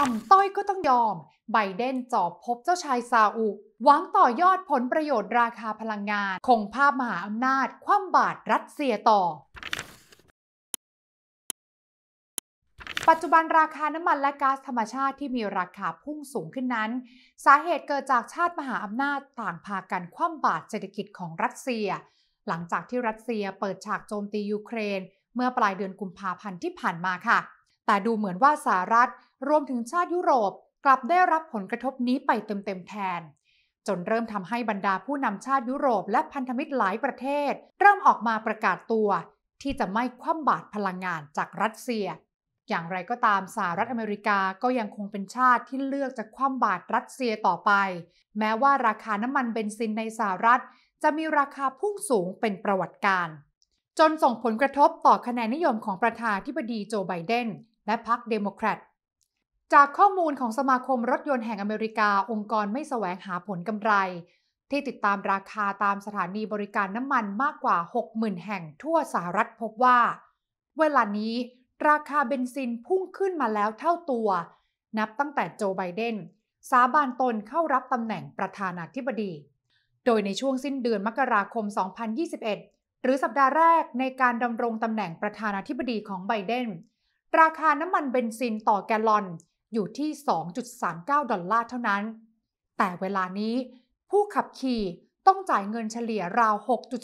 ต่ำต้อยก็ต้องยอม ไบเดนจอบพบเจ้าชายซาอุหวังต่อยอดผลประโยชน์ราคาพลังงาน คงภาพมหาอำนาจคว่ำบาตรรัสเซียต่อ ปัจจุบันราคาน้ำมันและก๊าซธรรมชาติที่มีราคาพุ่งสูงขึ้นนั้น สาเหตุเกิดจากชาติมหาอำนาจต่างพากันคว่ำบาตรเศรษฐกิจของรัสเซีย หลังจากที่รัสเซียเปิดฉากโจมตียูเครน เมื่อปลายเดือนกุมภาพันธ์ที่ผ่านมาค่ะแต่ดูเหมือนว่าสหรัฐ รวมถึงชาติยุโรปกลับได้รับผลกระทบนี้ไปเต็มๆ แทน จนเริ่มทำให้บรรดาผู้นำชาติยุโรปและพันธมิตรหลายประเทศ เริ่มออกมาประกาศตัว ที่จะไม่คว่ำบาตรพลังงานจากรัสเซีย อย่างไรก็ตามสหรัฐอเมริกาก็ยังคงเป็นชาติที่เลือกจะคว่ำบาตรรัสเซียต่อไป แม้ว่าราคาน้ำมันเบนซินในสหรัฐ จะมีราคาพุ่งสูงเป็นประวัติการ จนส่งผลกระทบต่อคะแนนนิยมของประธานาธิบดีโจไบเดนและพรรคเดโมแครต จากข้อมูลของสมาคมรถยนต์แห่งอเมริกาองค์กรไม่แสวงหาผลกำไร ที่ติดตามราคาตามสถานีบริการน้ำมันมากกว่า 60,000 แห่งทั่วสหรัฐพบว่า เวลานี้ราคาเบนซินพุ่งขึ้นมาแล้วเท่าตัว นับตั้งแต่โจไบเดนสาบานตนเข้ารับตำแหน่งประธานาธิบดี โดยในช่วงสิ้นเดือนมกราคม 2021 หรือสัปดาห์แรกในการดำรงตำแหน่งประธานาธิบดีของไบเดนราคาน้ำมันเบนซินต่อแกลลอนอยู่ที่ 2.39 ดอลลาร์เท่านั้น แต่เวลานี้ผู้ขับขี่ต้องจ่ายเงินเฉลี่ยราว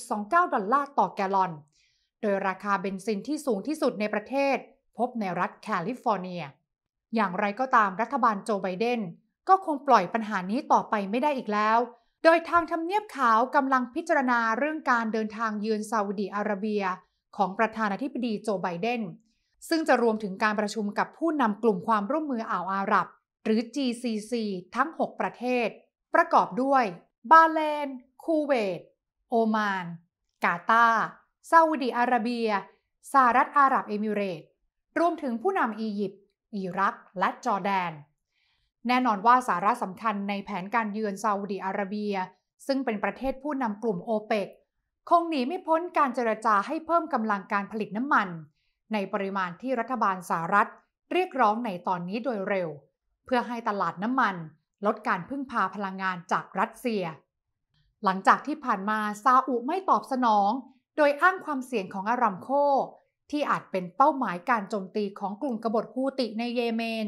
6.29 ดอลลาร์ต่อแกลลอน โดยราคาเบนซินที่สูงที่สุดในประเทศพบในรัฐแคลิฟอร์เนีย อย่างไรก็ตามรัฐบาลโจ ไบเดนก็คงปล่อยปัญหานี้ต่อไปไม่ได้อีกแล้ว โดยทางทำเนียบขาวกำลังพิจารณาเรื่องการเดินทางเยือนซาอุดีอาระเบีย ของประธานาธิบดีโจ ไบเดนซึ่งจะรวมถึงการประชุมกับผู้นำกลุ่มความร่วมมืออ่าวอาหรับ หรือ GCC ทั้ง 6 ประเทศ ประกอบด้วยบาเลนคูเวต โอมาน กาตาร์ ซาอุดีอาระเบียสหรัฐอาหรับเอมิเรต รวมถึงผู้นำอียิปต์ อิรัก และจอร์แดน แน่นอนว่าสาระสำคัญในแผนการเยือนซาอุดีอาระเบียซึ่งเป็นประเทศผู้นำกลุ่มโอเปกคงหนีไม่พ้นการเจรจาให้เพิ่มกำลังการผลิตน้ำมันในปริมาณที่รัฐบาลสหรัฐเรียกร้องในตอนนี้โดยเร็ว เพื่อให้ตลาดน้ำมัน ลดการพึ่งพาพลังงานจากรัสเซีย หลังจากที่ผ่านมาซาอุไม่ตอบสนอง โดยอ้างความเสี่ยงของอารัมโค ที่อาจเป็นเป้าหมายการโจมตีของกลุ่มกบฏฮูติในเยเมน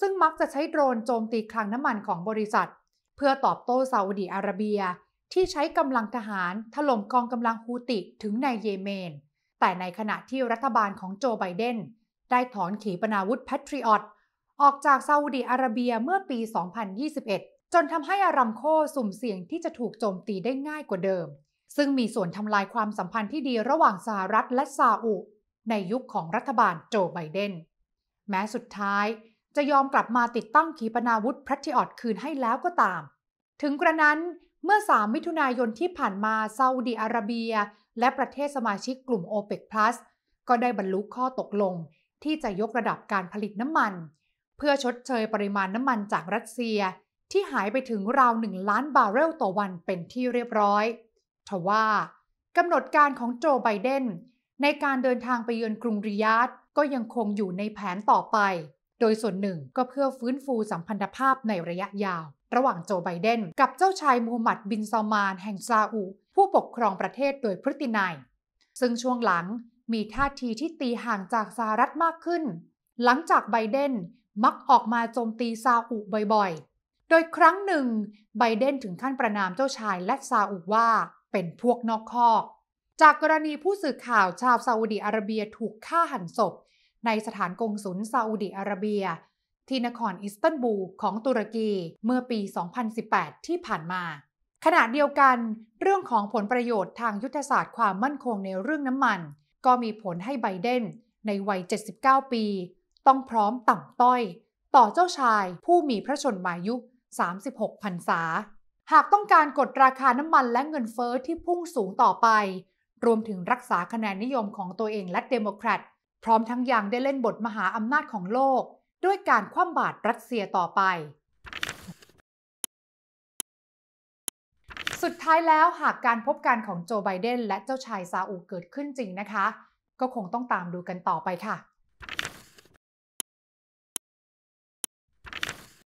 ซึ่งมักจะใช้ โดรนโจมตีคลังน้ำมันของบริษัท เพื่อตอบโต้ซาอุดีอาระเบียที่ใช้กำลังทหารถล่มกองกำลังฮูติถึงในเยเมนแต่ในขณะที่รัฐบาลของโจไบเดนได้ถอนขีปนาวุธแพทริออต ออกจากซาอุดีอาระเบียเมื่อปี 2021 จนทำให้อารัมโคสุ่มเสี่ยงที่จะถูกโจมตีได้ง่ายกว่าเดิม ซึ่งมีส่วนทำลายความสัมพันธ์ที่ดีระหว่างสหรัฐและซาอุ ในยุคของรัฐบาลโจไบเดน แม้สุดท้ายจะยอมกลับมาติดตั้งขีปนาวุธแพทริออตคืนให้แล้วก็ตาม ถึงกระนั้นเมื่อ 3 มิถุนายนที่ผ่านมาซาอุดีอาระเบียและประเทศสมาชิกกลุ่ม o p e ป Plus ก็ได้บรรลุข้อตกลงที่จะยกระดับการผลิตน้ำมัน เพื่อชดเชยปริมาณน้ำมันจากรัสเซีย ที่หายไปถึงราวหนึ่งล้านบาร์เรลต่อวันเป็นที่เรียบร้อยทว่ากำหนดการของโจไบเดนในการเดินทางไปเยือนกรุงริยาดก็ยังคงอยู่ในแผนต่อไปโดยส่วนหนึ่งก็เพื่อฟื้นฟูสัมพันธภาพในระยะยาว ระหว่างโจไบเดนกับเจ้าชายมูฮัมหมัดบินซามานแห่งซาอุ ผู้ปกครองประเทศโดยพฤตินัย ซึ่งช่วงหลังมีท่าทีที่ตีห่างจากสหรัฐมากขึ้น หลังจากไบเดนมักออกมาโจมตีซาอุบ่อยๆ โดยครั้งหนึ่งไบเดนถึงขั้นประนามเจ้าชายและซาอุว่าเป็นพวกนอกคอก จากกรณีผู้สื่อข่าวชาวซาอุดีอาระเบียถูกฆ่าหันศพในสถานกงสุลซาอุดิอาระเบีย ที่นครอิสตันบูลของตุรกีเมื่อปี 2018 ที่ผ่านมา ขณะเดียวกัน เรื่องของผลประโยชน์ทางยุทธศาสตร์ความมั่นคงในเรื่องน้ำมัน ก็มีผลให้ไบเดนในวัย 79 ปี ต้องพร้อมต่ำต้อย ต่อเจ้าชายผู้มีพระชนมายุ 36 พรรษา หากต้องการกดราคาน้ำมันและเงินเฟอ้อที่พุ่งสูงต่อไป รวมถึงรักษาคะแนนนิยมของตัวเองและเดโมแครตพร้อมทั้งยังได้เล่นบทมหาอำนาจของโลก ด้วยการคว่ำบาตรรัสเซียต่อไป สุดท้ายแล้วหากการพบกันของโจไบเดนและเจ้าชายซาอุเกิดขึ้นจริงนะคะ ก็คงต้องตามดูกันต่อไปค่ะ